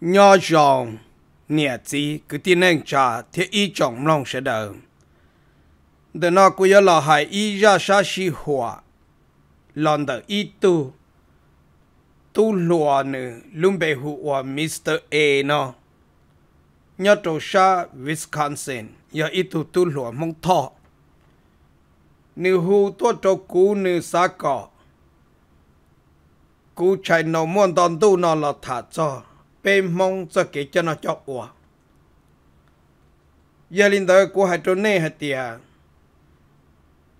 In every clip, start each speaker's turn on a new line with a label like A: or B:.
A: nho giòn nhẹ gì cứ tin nên trả thế ý trọng lòng sẽ đỡ để nó cứ yêu là hại ý ra sa si hòa lòng đỡ ý tu tu lùa nữ luôn bề hụ hòa Mr. A nó nhớ trâu sa Wisconsin giờ ý tu tu lùa mong thọ nữ hụ tua trâu cú nữ xa cỏ cú chạy nó muốn đòn tu nó là thả cho bê mong cho kể cho nó cho ủa giờ linh đời của hai chỗ này hai tia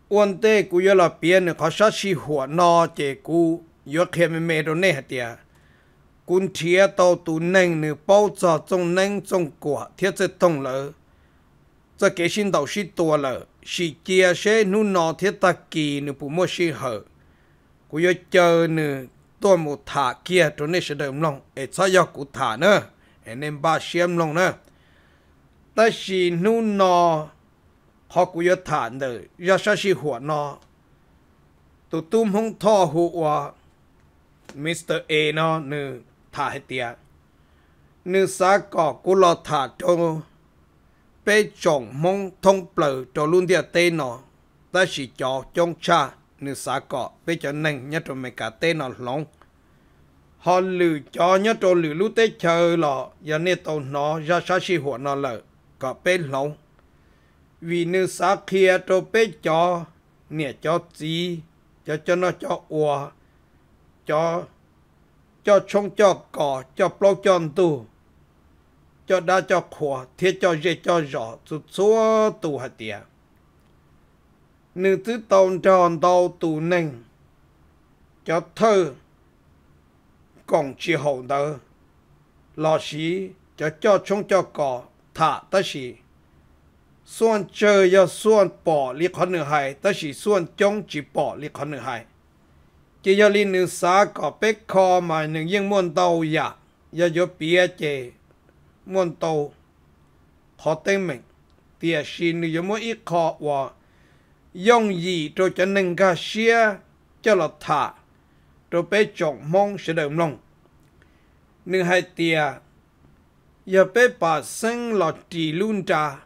A: uốn tê của giờ là biến khó sát si หัว nó chế cú giờ khi mình mê chỗ này hai tia cún chia tàu tù nâng nửa bao giờ trong nâng trong quả thiết sẽ thông lỡ cho kể sinh đầu si tua lỡ si chia sẽ nu nó thiết ta kỳ nửa bù mua si hở của giờ chờ nửa tôi một thả kia cho nên sẽ đợi lòng để cho yêu cụ thả nữa anh em ba xem lòng nữa ta chỉ nu nó họ cũng yêu thả nữa ra sao chỉ หัว nó tụi tụm không thọ hùa Mr. A nó nữ thả hết tiệt nữ xã cỏ cô lo thả cho bê chồng mong thông bờ cho luôn tiệt tên nó ta chỉ cho trong cha nữ xã cọ bây giờ nành nhất rồi mấy cả tê nó lòng họ lử cho nhất rồi lử lú tê chờ lọ giờ nên tàu nó ra xa xì hộ nó lợ có bên lòng vì nữ xã kia rồi bên cho nè cho gì cho cho nó cho ua cho cho trông cho cọ cho bao cho tu cho đã cho khổ thiết cho dễ cho rõ chút xua tu hạt tiền นึ่งที่ตอนจอนตาวตูนึงจะเธอกองชี่ยวเดอลอสีจะจอดชงจอดก่อถ้าต่สีส่วนเจอยาส่วนปอลีันหนึ่งหายต่สีส่วนจงจีปอลีันหนึ่งหายจะยาลีหนึ่งสาก่อเป็กคอมาหนึ่งยิ่งม่วนเตาอยากยาโยเปียเจม่วนเตาขอเต็มเหม่งเตียชีนึ่งยมวยอีกคอว่า用意就只能夠寫叫落他，就被逐夢寫得弄。你係啲又被把生落地亂炸，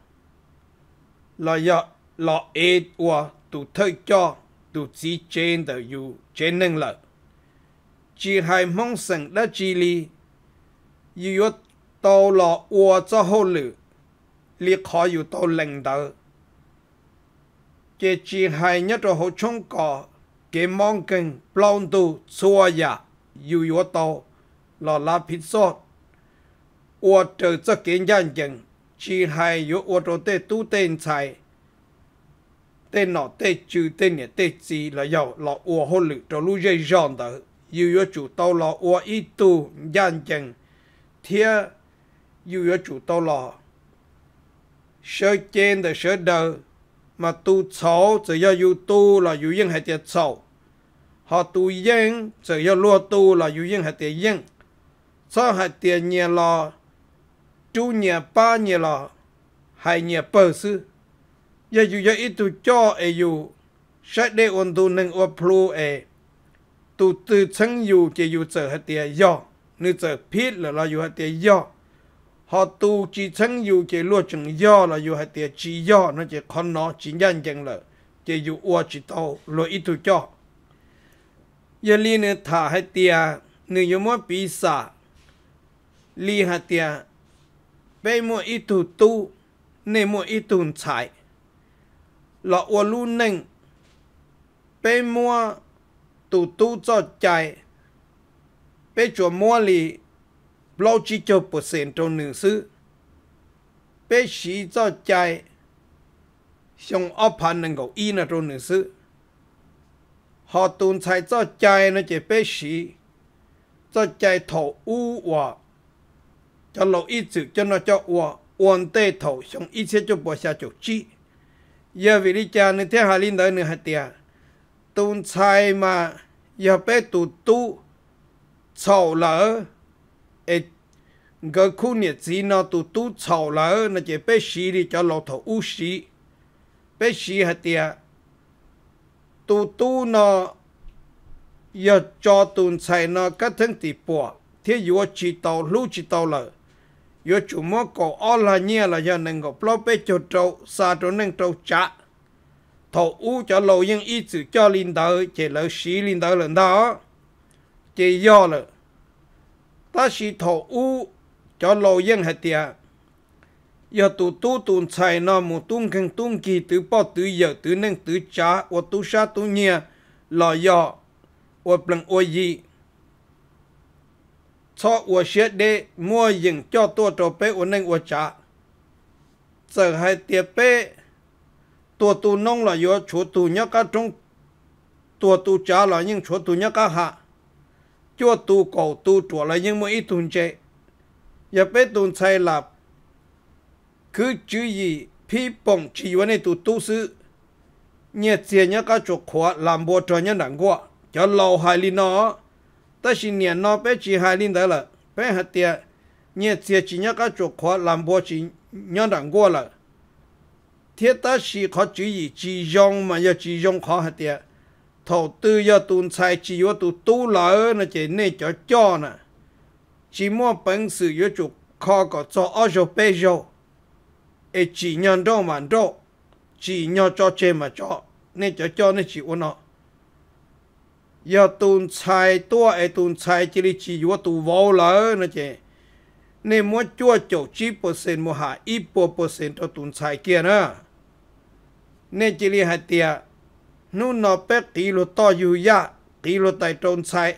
A: 落入落 A 或都推咗，都只見到有只能啦。只係夢醒得智利，要到落我就好了，你可以到領導。chế chỉ hay nhất rồi hậu chung cỏ kế mong kinh plong tu xua ya dạ, yu yu tàu lò la pít sốt ua trở cho kiến nhân dân chỉ hay yu ua trô tê tu tên chạy tên nọ tê chữ tên nhẹ tê gì là giàu lò ua hô lực trò lưu dây giòn tờ yu yu chủ tàu lò ua ít tu nhân dân thia yu yu chủ tàu lò sơ chên tờ sơ đờ mà tu xấu chỉ có yêu tu là yêu yên hay tiệt xấu họ tu yên chỉ có lo tu là yêu yên hay tiệt yên sau hệ tiệt nhà lo chú nhà ba nhà lo hai nhà bờ sư giờ yêu giờ ít tu cho yêu sẽ để ôn tu nâng ôn plu ấy tu từ chân yêu chỉ yêu trở hệ tiệt do nữ trở biết là lo yêu hệ tiệt họ tu chỉ thắng dù chỉ lúa chừng do là dù hai tiệt chỉ do nó chỉ con nó chỉ nhân chẳng là chỉ dù ua chỉ tàu lúa ít tu cho giờ li nè thả hai tiệt nửa yêu mỗi bị xả li hai tiệt bây mỗi ít tu tu nè mỗi ít tu chạy là ua lu nâng bây mỗi tu tu cho chạy bây chùa mỗi li เราจีจเปอร์เซ็นต์ตรงหนึ่งซื้อเป้ชีจอดใจชงอพันหนึ่งกับอีนะตรงหนึ่งซื้อหอตูนใช้จอดใจนะจจเป้ชีจอดใจถออู้ว่าจะเราอีจืดจะนจะว่าอัวนเตถอชงอีเชจุปสชาจุจีเยาวิริจานึเทหาลินเดนึหัตเตียตูนใช้มาอย่าเป้ตูตู้เฉาเหลอ gờ khu nhà gì nó tụ tú chậu là nó chỉ bé xí đi cho lọ thầu u xí bé xí hạt tiệt tụ tú nó giờ cho tụn xài nó các thân tỷ bùa thế yếu chỉ tàu lũ chỉ tàu là yếu chủ mò cổ ó là nhia là giờ nên gặp lo bé cho trâu xa trâu nên trâu chả thầu u cho lầu nhưng ý sự cho linh đỡ chỉ lỡ xí linh đỡ lần đó chỉ do là ta chỉ thầu u cho lô yên hạt tiệt giờ tụ tu tụ chạy nó mu tung kinh tung kỳ từ bỏ từ giờ từ nâng từ cha và tu sa tu nhia lò giờ và bằng ô gì cho và sẽ để mua yên cho tua trò bé và nâng và cha giờ hai tiệt bé tua tu nông là do chỗ tu nhớ cả trong tua tu cha là những chỗ tu nhớ cả hạ cho tu cầu tu chỗ là những mỗi ít tuần chạy อย่าไปตุนใช้หลับคือจุยพี่ปงชีวันนี้ตัวตู้ซื้อเนี่ยเสียเนี่ยก็จกขวาลำบัวจอยเนี่ยหนังกว่าจะเล่าหายลินอแต่ชินเนี่ยนอไปจีหายลินได้ละไปหัดเตียเนี่ยเสียจีเนี่ยก็จกขวาลำบัวจีเนี่ยหนังกว่าละเทียตาชีเขาจุยจียองมันจะจียองเขาหัดเตีย头都要蹲菜，只要都都老二那些那叫叫呢。chỉ mua bằng sự yếu chủ khó có cho ở chỗ bây giờ e chỉ nhận đâu mà đâu chỉ nhận cho chê mà cho nên cho cho nên chỉ uống nó giờ tuần sai tua ai tuần sai chỉ đi chỉ yếu tu vô lỡ nữa chứ nên mua chua chỗ chỉ phần mua hạ ít bộ percent cho tuần sai kia nữa nên chỉ đi hạt tiệt nu nó bé kilo to yêu ya kilo tay tuần sai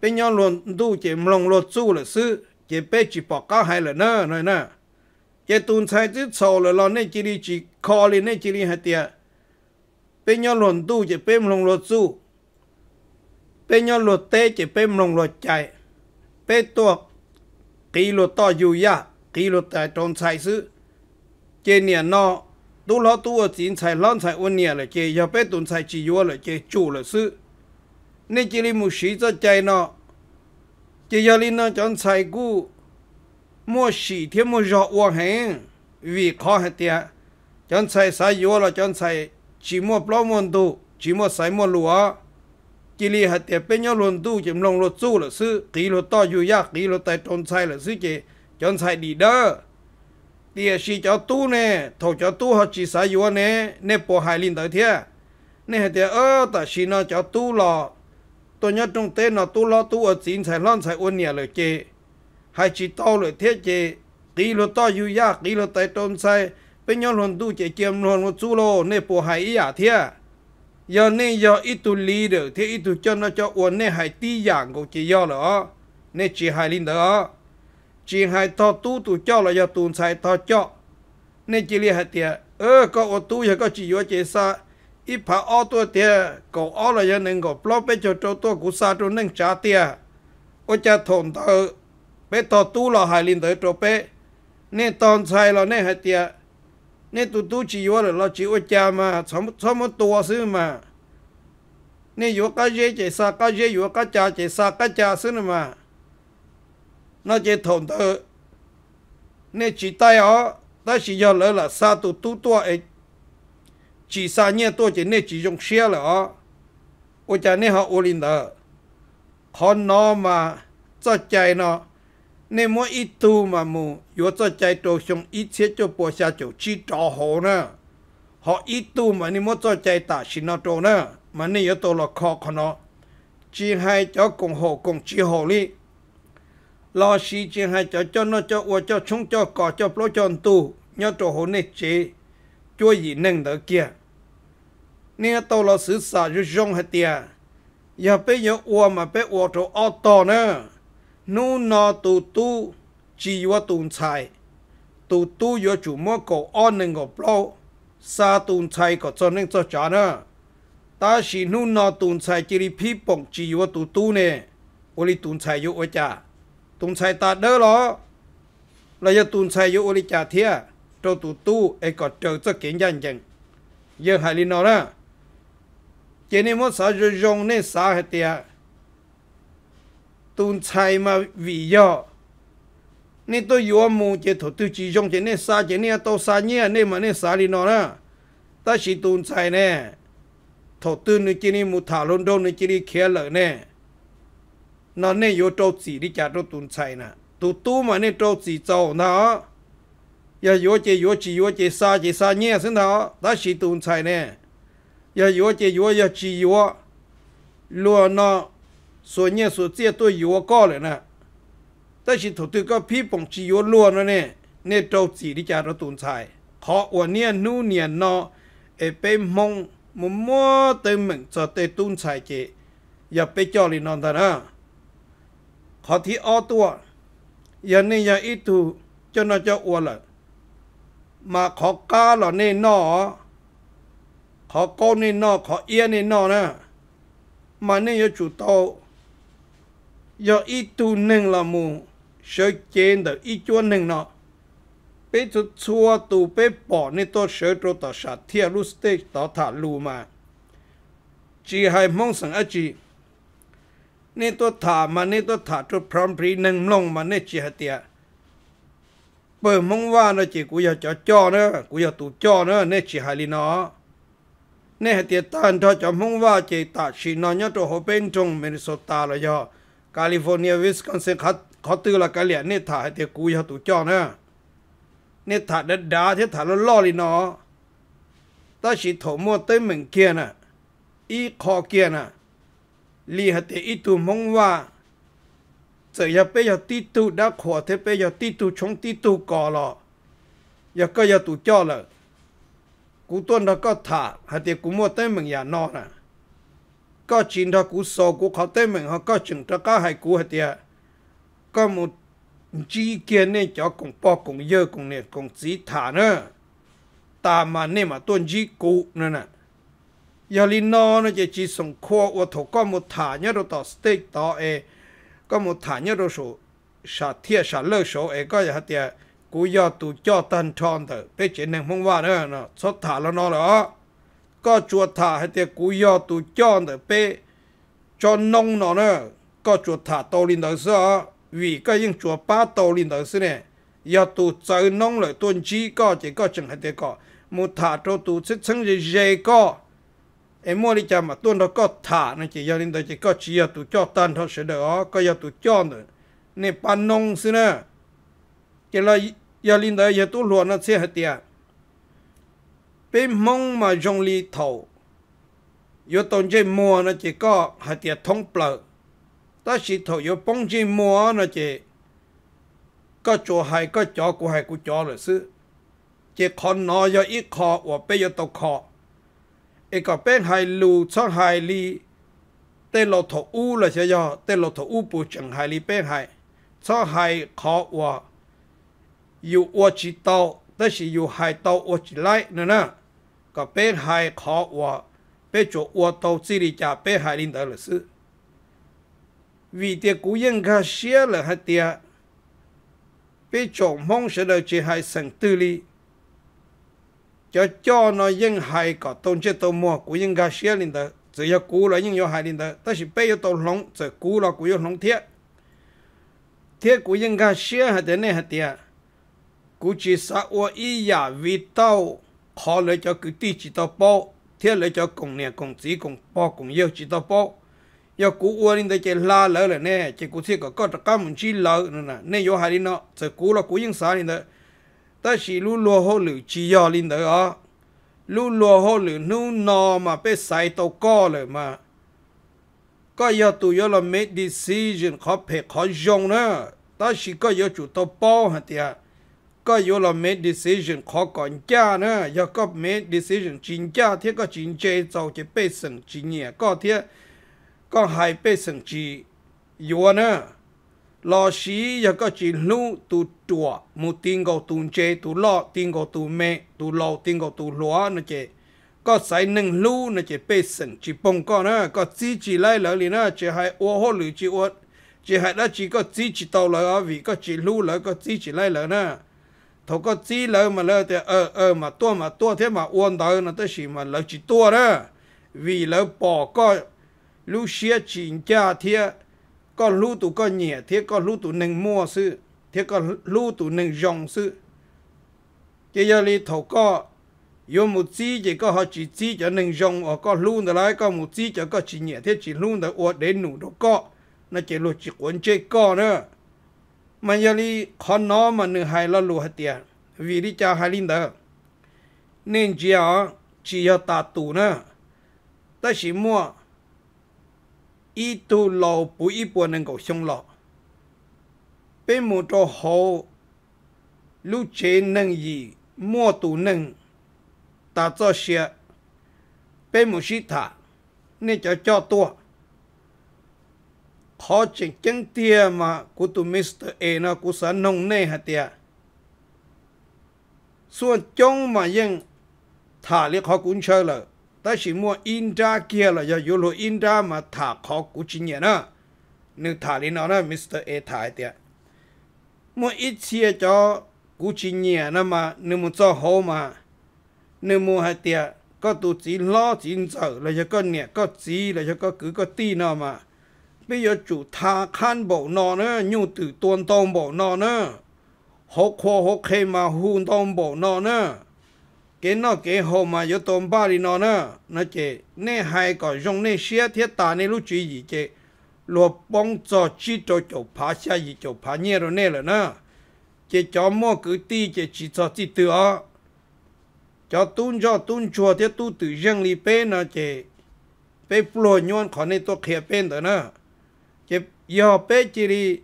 A: ป็นยอนลนดูเจมลงรถสู้เลยซื้อเจเป้จีปอกก้าให้เลยน้หน้อยนอาเจตูนใช้จีโซเลยรอนในจีรีจีคอลินในจีรีหัาเตียเป็นยอนลนดูเจเป้มลงรถสู้เป็นยอลดเตะจะเป้มลงลรดใจ เป็นตัวกีลรดต่ออยู่ยากกีรดแต่ตรงใส่ซื้อเจเนียนอตู้ล้อตู้จีนใส่ล้อใช้วันเนียเลยเจอยาเป็นตุนใส่จีวัวเลยเจจู่เลยซื้อนี่จิริมุสีจะใจเนาะจะยาลินเนาะจนใส่กูมั่วสีเทียมมั่วจอวัวแหงวีคอให้เตียจนใส่สายยัวละจนใส่จีมั่วปล้อมวนดูจีมั่วใส่มั่วหลัวจิริหัดเตียเป็นยอลนดูจิมลงรถสู้ละซื้อกีรถต่ออยู่ยากกีรถแต่จนใส่ละซื้อเจจนใส่ดีเด้อเตียชีเจ้าตู้เนี่ยถูกเจ้าตู้เขาจีสายยัวเนี่ยเนี่ยปวดหายลินเตอเทียเนี่ยเตียเออแต่ชีเนาะเจ้าตู้หล่อ tôi nhớ trong tế nó tu lo tu ở chín sai lon sai ôn nhà lời chê hai chỉ tao lời thế chê kí lo to yu ya kí lo tay tôm sai bên nhau luôn tu chê chiêm luôn một chú lô nè bùa hai ý à thế giờ nè giờ ít tu lý được thế ít cho nó cho ôn nè hai tí dạng của chị do nữa nè chị hai linh đó chị hai to tu tu cho là giờ tu sai to cho nè chị li hai tiệt ơ có ô tu giờ có chị vô sa 一拍二多点，搞二了也能够，老百姓做多股啥都能加点，我家同头，别到多了还领导做别，你当菜了你还点，你都都只我了，老只我家嘛，差不差不多是嘛，你有个热就啥个热，有个家就啥个家是嘛，那就同头，你只带哦，但是要来了啥都多多哎。chỉ sa nhẹ tôi chỉ nên chỉ dùng xe là ô cha nên họ ô linh đó họ nó mà cho chạy nó nên mỗi ít tu mà mù yếu cho chạy đồ xong ít xe cho bỏ xa chỗ chỉ trò hồ nè họ ít tu mà nên mỗi cho chạy ta xin nó trò nè mà nên yếu tôi là khó khó nó chỉ hai cho cùng hồ cùng chỉ hồ đi lo xí chỉ hai cho cho nó cho ua cho chung cho cỏ cho plô cho tu nhớ trò hồ này chế chúa gì nâng đỡ kia เนี่โตเราศึกษารยุ่ยงเ้เตียอย่าไปเยอะอวมาไปอวดตัวออต่อเนอะนู่นนอตูตู่จีว่าตุนชายตูตู้ยจู่มัวกอ้อนหนึ่งกบเปล่าซาตุนชายก็จนนึงจะจานะตาสีนู่นนอตุนชายจีริพี่ปงจีว่าตูตู่เนี่ยโอริตุนชายยุอจ่าตุนชายตาเด้อหรอเราจะตุนชายยุอริจ่าเทียตัวตูตู่ไอ้ก็เจอจะเก่งยันยังเยอะหายลินอ่ะ chế nên một sao rồi dùng nên sao hết tiệt tuần chạy mà vì do tôi yêu mù chế thổ tư chỉ dùng chế nên sao chế nên tôi sao nhé nên mà nên sao đi nó đó ta chỉ tuần chạy nè thổ tư nên chế nên một thảo luận đâu nên chế đi khía lợi nè nó nên yêu trâu chỉ đi chả trâu tuần chạy nè tu tu mà nên trâu chỉ trâu nó giờ yêu chế yêu chỉ yêu chế sao chế sao nhé xin đó ta chỉ tuần chạy nè ยายเจยโวยาจียวลัวนอส่วนเนี่ยส่วนเจียตัวยก็เลยนะแต่ชิถูกตัวก็พี่ปงจียัวลัวนะเนี่ยเนี่ยเจ้าีดิจารตุนชายขออวนเนี่ยนู่นเนี่ยนอเอเปมงมุมมัวเต็มเหมือนจะเตตุนชายเจอย่าไปจ่อลินอนแตานะขอที่อ้อตัวยันนี่ยาอีทูจนเราจะอ้วนละมาขอก้าหล่อเน่นอ họ con nên nọ, họ yên nên nọ nè mà nên yêu chủ tàu giờ ít tu nên là mù sợ chén được ít chúa nên nọ, bây giờ chua tu bé bỏ nên tôi sợ trâu tao sát thiệt lúc tết tao thả lù mà chỉ hay mong sang ở chỉ nên tôi thả mà nên tôi thả cho prom pri nâng lòng mà nên chỉ hay tiệt bởi mong ว่า nó chỉ cũng giờ cho cho nữa cũng giờ tụ cho nữa nên chỉ hay đi nó เนี่ยเตียตันทอจำ่งว่า เจตาชินอนยตัวหเป็นจงเมริสตาลยอแคลิฟอร์เนียวิสคอนซ็นขัดขอตือละกะเลียเนี่ถ่ายเตียกูยาตุจ้อนะเนี่ยถ่ายดดาเที่ถ่ายล้อล้ีนอตาชิถมัวเต้เหมือนเกียน่ะอีคอเกียน่ะลีหเตียอีตุมงว่าเจอยาเปยาติตุดักขวเทเปยาติตุชงติตุก่อหรอยาก็ยาตุจ้อเลย cú tuân đó có thả hay thì cú mua tới mình nhà nó nè có chín đó cú sổ cú khó tới mình họ có chừng đó có hai cú hay thì có một chi kiến nên cho cùng po cùng dơ cùng nè cùng chỉ thả nữa ta mà nên mà tuân chi cú nữa nè giờ linh nó nó chỉ chỉ sống khô và thổ có một thả nhớ đồ tỏ steak tỏ e có một thả nhớ đồ số sả thiệt sả lơ số e có gì hết tiệt กูยอดตูจอตันทอนเถอะไปเจนหนึ่งมงว่าเนอะสดถาแล้วนอเหรอก็จวดถาให้เตียกูยอดตูจอนเถอะไปจอนนงนอเนอะก็จวดถาโตลินเถอะเสือวีก็ยิ่งจวดป้าโตลินเถอะเสือเนี่ยยอดตูเจอนงเลยตัวจีก็เจก็จึงให้เตียก็มูถาโตตูซึ่งซึ่งเจก็เอ็มว่าดิจามาตัวเราก็ถาเนี่ยเจยอดลินเถอะเจก็เชียตูจอตันเถอะเสือก็ยอดตูจอนเถอะเนี่ยปานนงเสือเนี่ย cái là giờ linh đó giờ tu luyện nó sẽ hết tiệt bé mong mà trong lì thầu yo tôn chế mua nó chỉ có hết tiệt thông bờ ta chỉ thầu yo bông chế mua nó chỉ có chỗ hay có chỗ của hay của chỗ rồi sư chỉ còn nó yo ít khó và bé yo tàu khó cái có bé hay lù cho hay lì tên lô thổ u là sẽ do tên lô thổ u bù chẳng hay lì bé hay cho hay khó và อยู่อวจิโตแต่สิอยู่หายโตอวจิไลนั่นนะก็เป็นหายขออวเป็นจอวโตสิริจ่าเป็นหายลินเดอร์ซื้อวีเตียกูยังกาเชียเลยฮะเตียเป็นจงมองเสดจีหายสังตุลีจะจ่อน้อยยังหายก็ต้นเจตัวมัวกูยังกาเชียลินเดอร์只要古了，应有海林的，但是被有都龙，这古了古有龙贴，贴古应该写下的那下的。cú chỉ xã hội ý giả vì tao họ lấy cho cứ ti chỉ tao bao thiết lấy cho cùng nè cùng chỉ cùng bao cùng yêu chỉ tao bao, giờ cú uo linh tới chơi la lỡ là nè chỉ cú thiết có cái tất cả mình chỉ lỡ nè, nè nè vô hai linh nó giờ cú là cú yên xã linh tới ta chỉ lu lùa hô lử chỉ yêu linh tới à, lu lùa hô lử nu nò mà bé sai tao co rồi mà có giờ tụi giờ là make decision khó phải khó dùng nữa ta chỉ có giờ chủ tao bỏ hả tiệt ก็อยู่เรา make decision ขอก่อนจ้าเนอะอยากก็ make decision จริงจ้าเที่ก็จริงใจเจ้าจะไปสังจีเนี่ยก็เที่ก็หายไปสังจีอยู่เนอะรอสีอยากก็จีนู้ตัวตัวมูติงก็ตัวเจตัวล้อติงก็ตัวเมตัวล้อติงก็ตัวหลัวนะเจก็ใส่หนึ่งลู่นะเจไปสังจีปงก็เนอะก็จีจีไล่เหลือเลยนะจะหายอ้วนหรือจีอ้วนจะหายแล้วจีก็จีจีโตเลยอ่ะวีก็จีรู้เลยก็จีจีไล่เหลือเนอะ头个鸡了嘛了的呃呃嘛多嘛多天嘛温到那都是嘛了几多了，为了报个路些钱家贴，个路都个热贴个路都能摸是，贴个路都能用是，这要里头个。有木知就个好只知就能用哦，个路的来个木知就个只热贴只路的我得努着个，那这路只管这个呢。มันยลีคอนน้อมันหนึ่งไฮละลูฮเตียวีริจาไฮลินเดอร์เน่เจียจียตาตูนะแต่ชิมัวอีตูเราปุยปวนหนึ่งก็ชงลอเป็นมุจโฮลูกเจนึงยีมัวตูหนึ่งตาจอเสียเป็นมุชิตาเนี่ยจะเจ้าตัว khó chỉ chẳng tia mà cô tu Mr. A nó cô sa nông nê hả tia xuân chong mà yên thả liệt khó cũng chơi là ta chỉ mua in ra kia là giờ yếu in ra mà thả khó cũng chỉ nhẹ nữa nếu thả liệt nó là Mr. A thả tia mua ít chia cho cụ chỉ nhẹ nữa mà nếu muốn cho hố mà nếu mua hả tia có tụ chỉ lo chỉ sợ là giờ có nhẹ có chỉ là giờ có cứ có ti nào mà bây giờ chủ tha khan bộ nọ nữa nhu tử tuôn tông bộ nọ nữa hô khô hô khê mà hun tông bộ nọ nữa cái nó cái hồ mà yo tôn ba đi nọ nữa nó chế nè hai có dùng nè xe thiết ta nè lúc chỉ gì chế lo bông cho chi cho chỗ phá xa gì chỗ phá nhẹ rồi nè là nữa chế cho mua cứ ti chế chỉ cho chỉ tự ó cho tun cho tun chùa thiết tu tự riêng li bê nó chế bê plo nhon khỏi nè tôi khía bên đó nữa giờ bé chỉ đi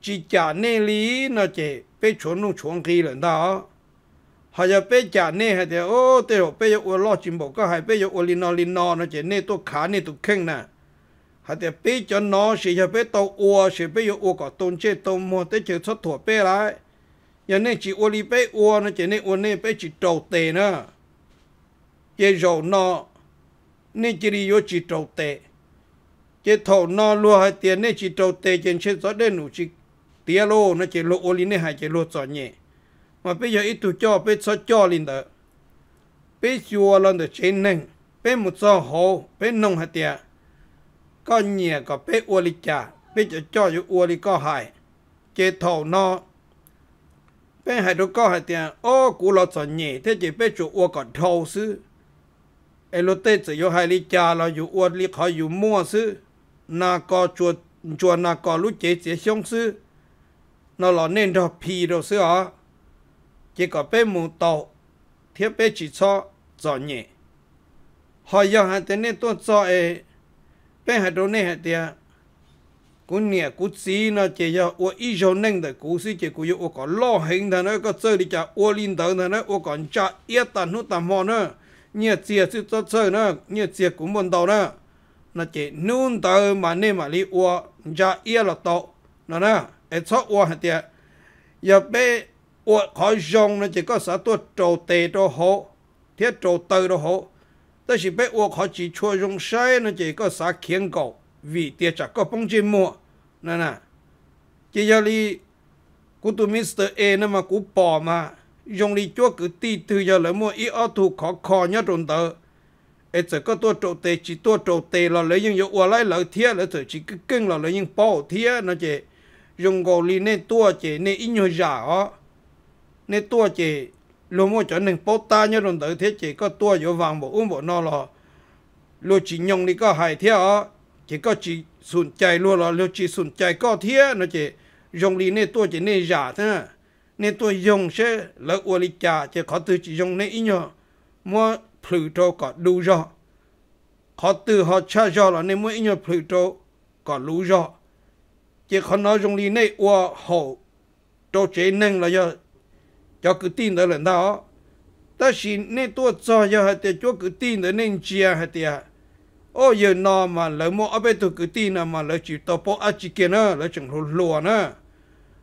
A: chỉ trả nê lý nó chỉ bé chuẩn luôn chuẩn kỳ đó họ giờ bé trả nê hay thì ô tê họ bé giờ uống lo chim bộ có hay bé giờ uống lin nó lin nó nó chỉ nê tôi khá nê tôi khen nè hay thì bé cho nó chỉ giờ tàu uống chỉ bé giờ uống cả tôn chế tàu mua tới chỉ xuất thủa bé lại giờ nê chỉ uống li bé uống nó chỉ nê uống nê bé chỉ trầu tê nữa giờ rồi nó nê chỉ đi vô chỉ trầu tê chế thọ no lúa hai tiền nên chỉ đầu tê trên trên gió đen nụ chỉ tía lô nó chỉ lô ô linh này hai chỉ lô gió nhẹ mà bây giờ ít tu cho bây giờ cho linh đó bây giờ lần đó trên nâng bây một gió hồ bây nông hai tiền có nhẹ có bây ô linh chả bây giờ cho cho ô linh có hại chế thọ no bây hai đồ có hai tiền ô cú lô gió nhẹ thế chỉ bây chủ ô còn thâu sư ai lô tê chỉ có hai linh chả là dù ô linh họ dù mua sư na có chuột chuột na có lúc chế chế xong sư nó là nên đó phi đồ sư à chỉ có bé mù tàu thiết bé chỉ cho rõ nhẹ họ yêu hạt tiền nên tôi cho ấy bé hạt đồ này hạt tiền cú nhẹ cú xí nó chỉ cho ô ý cho nên để cú xí chỉ cú ô có lo hình thành nó có chơi đi chả ô linh tử thằng nó ô còn chả yết tàn hút tàn mòn nữa nhẹ chia sư cho chơi nữa nhẹ chia cũng buồn đầu nữa nó chỉ nôn tới mà nên mà li ua ra ia là tổ nó nè ấy số ua hả tiệt giờ bé ua khó dùng nó chỉ có sợ tôi trầu tề đồ hộ thiết trầu tờ đồ hộ tới chỉ bé ua khó chỉ chua dùng sai nó chỉ có sợ khiến cầu vì tiệt chắc có bông chim mua nè nè chỉ giờ li cú tụ Mr. A nó mà cú bỏ mà dùng li chúa cứ ti từ giờ lỡ mua ít ở thu khó khó nhất rồi tờ ai chỉ có tua trộn tê chỉ tua trộn tê là lấy những dụng lại lợi thiệt là chỉ cái kinh là lấy những bao thiệt nó chỉ dùng gò li nên tua chỉ nên ít nhiều giả ó nên tua chỉ luôn mua cho nên bao ta như đồng tới thế chỉ có tua vô vàng bộ uống bộ no là luôn chỉ nhông đi có hại thiết ó chỉ có chỉ sụn chạy luôn là luôn chỉ sụn chạy có thiết nó chỉ dùng li nên tua chỉ nên giả thế nên tua dùng sẽ lấy uổng lý trả chỉ có từ chỉ dùng nên ít nhiều mua Pluto có đủ rõ họ từ họ cha rõ là nên mỗi nhau Pluto có lũ rõ chỉ họ nói trong lý này của họ cho chế năng là do cho cứ tin tới lần đó ta chỉ nên tôi cho do hay thì cho cứ tin tới nên chia hay thì ô giờ nó mà lỡ mô áp bên tôi cứ tin là mà lỡ chỉ tao bỏ ở chỉ kia nữa lỡ chẳng lùa nữa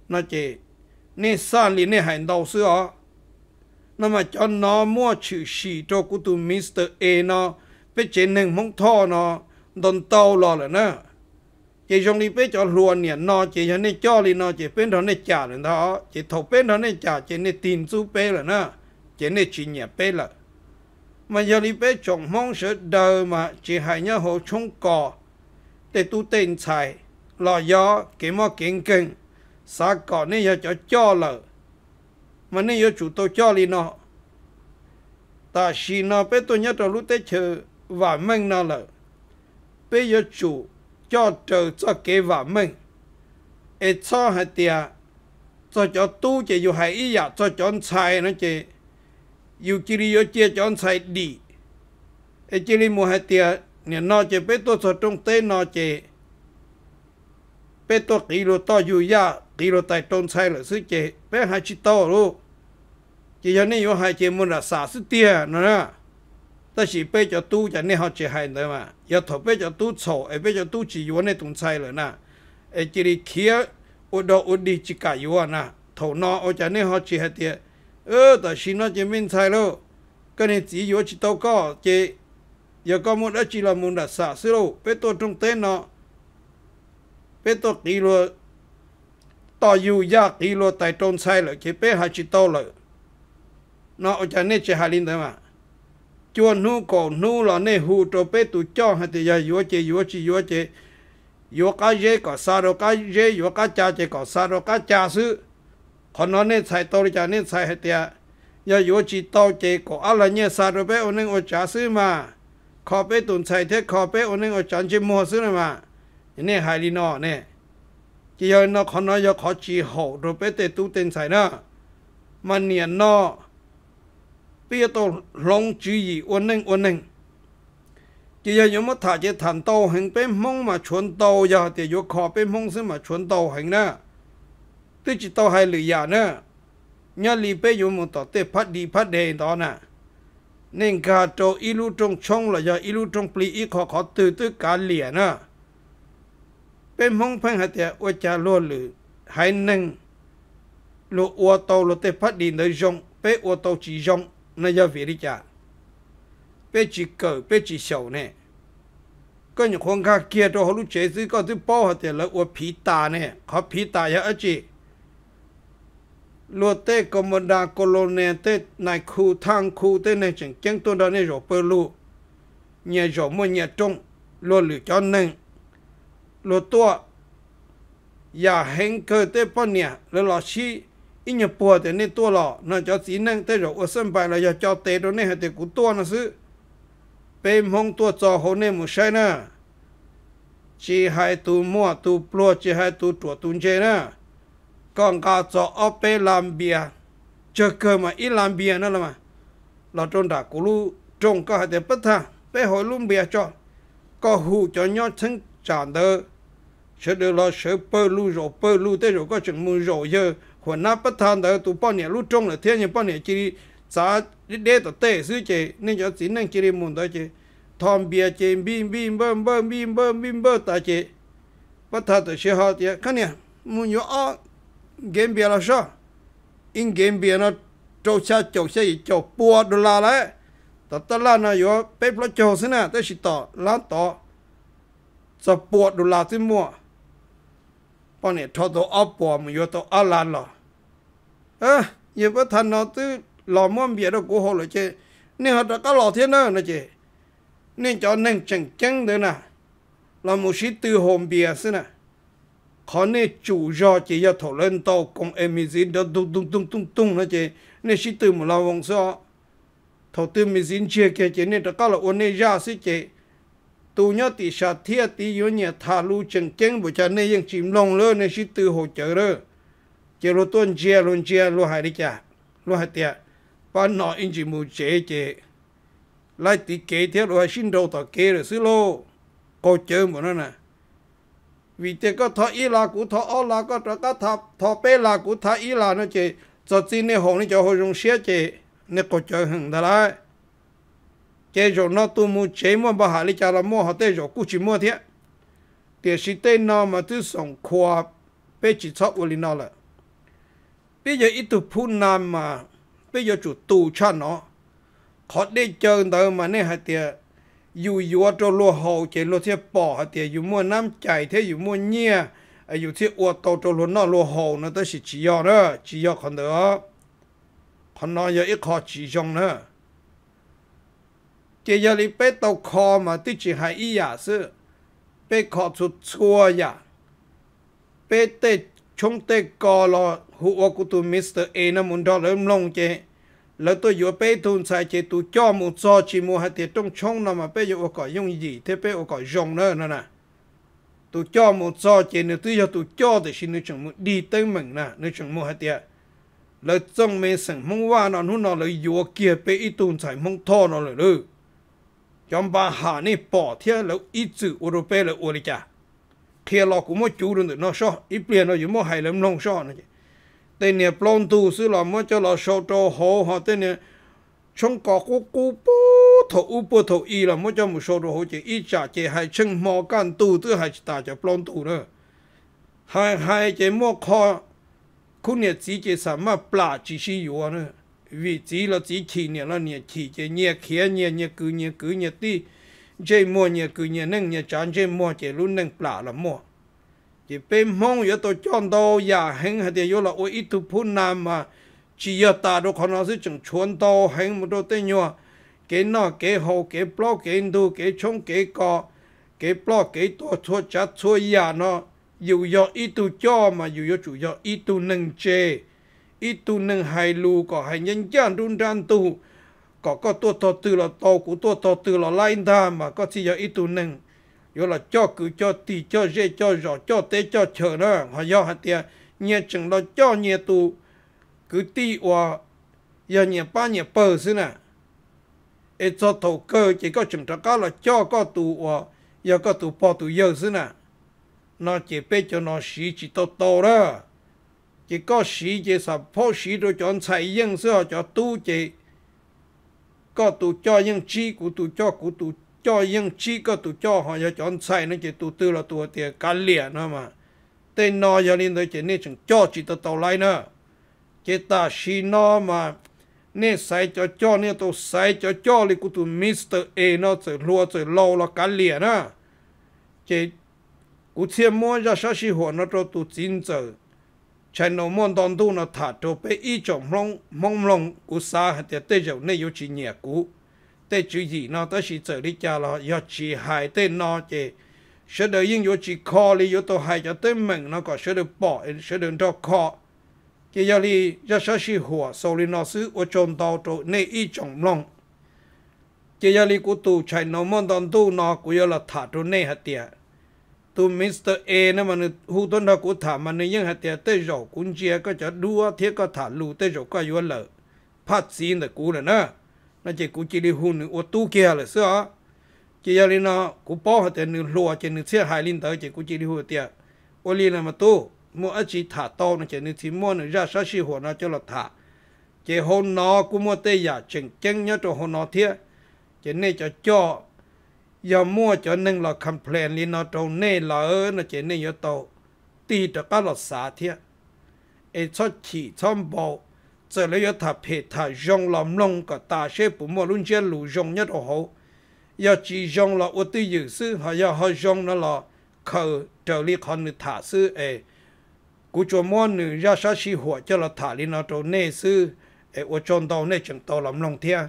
A: nó chỉ nên san lý nên hành đầu xưa nó mà cho nó mua chữ xì cho cụ tụ Mr. A nó bé chế nâng mong thọ nó đồn tàu lò là nó chế trong đi bé cho luôn nè nó chế cho nên cho đi nó chế bên đó nên trả lên đó chế thầu bên đó nên trả chế nên tin chú bé là nó chế nên chỉ nhẹ bé là mà giờ đi bé chồng mong sợ đời mà chế hại nhau hồ chung cò để tu tên xài lò gió cái mò kiện kinh xã cỏ nên giờ cho cho lợi mà nên yêu chủ tôi cho lì nó ta xì nó bé tôi nhớ trong lúc tết chờ và mình nó là bé yêu chủ cho chờ cho kế và mình ai cho hai tia cho dạ, cho tu chỉ yêu hai ý ya cho cho sai nó chỉ yêu chỉ yêu chia cho sai đi ai chỉ li mua hai nó nó chỉ bé bé tôi tôi tia เนี่ยนอจะเป็นตัวสดตรงเต้นนอเจเป็นตัวกีโลต่ออยู่ยาก kỳ lô tài sai là sư chế bé hai chị to lô chỉ cho nên hai chị là xả sư tia nè ta chỉ bé cho tu cho nên họ chỉ hai nữa mà giờ thọ bé cho tu sổ ấy e cho tu chỉ vốn này tôn sai rồi nè ấy chỉ kia ô đó chỉ cả vốn nè thọ nó ô cho nên họ chỉ hai tia ơ ta xin nó chỉ mình sai lô cái này chỉ vốn chỉ tao có chỉ giờ có muốn đó chỉ là muốn là xả sư lô bé tôi trong tên nó bé tôi kỳ ต่ออยู่ยากกิโลไตตนไซเลยเจเป้หาจิตโตเลยนอจากนี้จะหาลินได้มาจวนนู้ก่อนนู้หล่อเนหูตัวเป้ตุจ่อหัตยายัวเจยัวจียัวเจยัวกาเยก็ซาโรกาเยยัวกาจาเจก็ซาโรกาจาซื้อคนนอนเนใส่โตจากนี้ใส่หัตยายายัวจีโตเจก็อะไรเนี่ยซาโรเป้อนึงอจาซื้อมาขอเป้ตุนใส่เทขอเป้อนึงอจันจิมัวซื้อมาเนี่ยหาลินอเนี่ยจียอนอขอนอยขอจีหกโดยเปเตตูเต็นใส่นะมันเนียนนอเปียโตลงจีอีอ้วนหนึ่งอ้วนหนึ่งจียอนยมถาเจถานโตห็นเป็นมงมาชวนโตยาเตียวขอเป็นมงซึ่งมาชวนโตห็นนะตีจิตโตให้หรือยานะเนะยาลีเปยมต่อเตพัดดีพัดเดนตอนน่ะเน่งกาโจอิลูจงชงละยาอิลูจงปลีอีขอขอตื่นตื่นการเหลี่ยนะ bên mong phang hạt ya o cha lo hai nâng lo o tàu lo te phát đi nơi rong pe o tàu chỉ rong nơi gia vị đi cha chỉ cờ pe chỉ sầu nè có những con khác kia đó họ lúc chế giữ có thứ bao hạt ya là o phí ta nè họ phí ta ya ở chỉ lo te comanda colone te nai khu thang khu te này chẳng chẳng tôi đó này rồi bơ lu nhà rồi mua nhà trông lo lử cho nâng ลตัวอย่าเห็นเคยเต้ปนเนี่ยแล้วหลอชี้อิยปวแต่ีนตัวหล่อนจะสีนั่งเต้หลอวส้นไปแล้วอยาจอเตตัวนี้ให้เตกูตัวนะซื้อเป็นห้องตัวจอโหเนี่ยมุใช่นะจีให้ตูมั่วตูปลัวจีให้ตูตัวตุนเจนะก่อนกาจอเอาไปลำเบียจะเกิดมาอีลำเบียนั่นละมาเราจนด่ากูรู้จงก็ให้แต่ปัทาไปหอยลุ่มเบียจอก็หูจะย้อนทั้งจานเด้อ sẽ được lo sẽ bơ lu rồi bơ lu tới rồi có chừng mua rồi giờ còn nắp bất than tới tụ bao nhiêu lúc trong là thiên nhiên bao nhiêu chỉ giá đi đế tổ tệ sư chế nên cho chính năng chỉ đi muốn tới chế thom bia chế bim bim bơm bơm bim bơm bim bơm ta chế bất than tới sẽ họ thì cái này muốn nhớ ó game bia là sao in game bia nó trâu xa trâu xa gì trâu bùa đô la lại, ta ta là nó yếu bếp lo trâu xí nè tới là tỏ lát tỏ giờ bùa đô la xí mua bọn này thọ tổ ấp bò mà vô tổ ấp lan lò à giờ thằng nó tư lò mòn bìa đâu cố hồ rồi chứ nên họ đã có lò thế nữa chứ nên cho nên chẳng chẳng đấy nè là một sĩ tư hồn bìa xí nè khó nên chủ do chỉ cho thổ lên tàu cùng em gì đó tung tung tung tung tung nè chứ nên sĩ tư một lò vòng xó thổ tư mình dính chia kia chứ nên đã có là ôn nên ra xí chứ tu nhớ tỷ sát thiết tỷ yếu nhà thà lu chân chân bộ cha này ยัง chìm lòng lơ nên sĩ tư hỗ trợ lơ chế lo tuân chia luôn chia lo hại đi cha lo hại tiệt và nọ in chỉ mù chế chế lại tỷ kế thiết lo hại xin đầu tỏ kế rồi xứ lô cô chơi một nó nè vì thế có thọ ý là của thọ ó là có trở các thọ thọ bê là của thọ ý là nó chế cho xin này hồn này cho hồi dùng xe chế nên cô chơi hằng đó lại เจจอนอตุมูเชมบะหาลิจารโมหะเตจอกุจิโมเทเตสิเตนอมาทุสงควาเปจิชอบวลินอละปิยะอิตุพูนามาเปิยะจุตูชะนอขอได้เจอเดิมมาเนีหะเตียอยู่ยัวตัวโลหะเจโลเทียปอหะเตียอยู่มั่วน้ำใจเทอยู่มั่วเนี่ยอยู่ที่อวดโตโตหลนนอโลหะนะตะสิจิยอนะจิยอคนเดอคันนอยะอิขอจิจงเนาะ这要你别到看嘛，的确还一也是，别看出错呀，别得穷得高了，胡我古都 Mr A 那门道人弄这，แล้วตัวอยู่ไปทุนใส่เจตุจ้อมูจอชิมูหัดเตต้องชงนำมาไปอยู่ก่อยยงยีเทไปก่อยยงเนอนั่นน่ะตัวจ้อมูจอเจนึตัวอยู่ตัวจ้อแต่ชินึกถึงมูดีเต็มเหมือนน่ะนึกถึงมูหัดเตแล้วจ้องเมสังมงว่านอนหุ่นนอนเลยอยู่เกียไปอีตุนใส่มงท่อนอนเลยเลยยอมบาหานี่ปอเทียแล้วอิจุอุรุเปแล้วอุริจ่าเทียลอกูมจูรุนนอชออีเปลี่ยนเราอยู่มอไฮเลมลงชอนะเตเนี่ยปลงนตูซื้อหลอม่อจาหลอชอโตโหหอเตเนี่ยชงกอกูกูปูถอุปถอีหลอม่อจามุชอโตโหเจอิจ่าเจายชงหมอกันตูตื้อไฮตาจะปลงนตูเนอยหายเจมอคอคุณเนี่ยสีเจสามารถปลาจีชีอยู่เนอ vì chỉ là chỉ chỉ nhẹ là nhẹ chỉ chỉ nhẹ khía nhẹ nhẹ cứ nhẹ cứ nhẹ tí chế mua nhẹ cứ nhẹ nâng nhẹ chán chế mua chế luôn nâng plạ là mua chỉ bên mong yếu tố chọn đồ nhà heng hay yếu là ôi ít thu phun nam mà chỉ yếu ta đâu còn nói sẽ chẳng chuẩn đâu heng một đôi tay nhua cái nọ cái hậu cái blog cái indu cái chống cái cọ cái blog cái tổ thua chát thua nhà nó dù do ít thu cho mà dù do chủ do ít thu nâng chế ít tu nâng hai lù có hai nhân gian run ran tu có có tua thọ từ là to của tua thọ từ là lai ta mà có chỉ cho ít tu nâng yo là cho cứ cho tì cho dê cho rõ cho tế cho chờ đó họ do hạt tiền nhẹ chừng là cho nhẹ tu cứ tì hòa giờ nhẹ ba nhẹ bờ xí nè ít cho thầu cơ chỉ có chừng trắc cá là cho có tu hòa giờ có tu bỏ tu giờ xí nè nó chỉ biết cho nó xí chỉ to to đó chỉ có sĩ chỉ sập phó sĩ rồi chọn xây dựng sẽ họ cho tu chỉ có tu cho những chi của tu cho của tu cho những chi có tu cho họ cho chọn xây nó chỉ tu tư là tu tiền cá liền thôi mà tên nó giờ lên tới chỉ nên chẳng cho chỉ tao lại nữa chỉ ta sĩ nó mà nên xây cho cho nên tôi xây cho cho thì của tu Mister A nó sẽ lúa sẽ lâu là cá liền á chỉ của thiên mua ra sao sĩ họ nó cho tu chính rồi channel mon don du no nó to pe i chom long mong long cú sa ha te te jo ne yu chi nhẹ cú te chu yi nó ta shi zhe lý cha lo yo chi hai te nó che sẽ được yên yo chi kho lý yo to hai cho tới mình nó có sẽ được bỏ sẽ được cho kho chỉ giờ li giờ sẽ shi hùa sau li nó sư ở chom tàu to ne i chom long chỉ giờ cú ku tu channel mon don du nó cú yo là tha to ne ha tiệt tu Mr. A e nó mà nó hú tôn đó của thả mà nên những hạt tiền tới rồi cũng chia có cho đua thiết có thả lù tới rồi có vô lợ phát xin là cũ là nè, nó chỉ cũ chỉ đi hu nữa ô tu kia là xưa chỉ giờ lên nó cũ bỏ hạt tiền nữa lùa chỉ nữa xia hai linh tới chỉ cũ chỉ đi hu tiền ô liền là mà tu mua ách chỉ thả to nó chỉ nữa chỉ mua nữa ra sáu xí hồ nó cho là thả chỉ hôn nó cũng mua tê giả chừng chân nhớ cho hôn nó thiết chỉ nên cho cho giờ mua cho nên là complain lý nó trâu nê là ơ nó chế nê yếu tàu tì cho các lọt xá thiệt ê cho chỉ chom bộ giờ lấy yếu thả phê thả dòng lòng lòng cả ta sẽ bù mua luôn chế lù dòng nhất ở hậu giờ chỉ dòng là ưu tư dự sư họ giờ họ dòng nó là khờ trở lý con nữ thả sư ê cú cho mua nữ ra sát sĩ hùa cho là thả lý nó trâu nê sư ê ưu chôn tàu nê chẳng tàu lòng lòng thiệt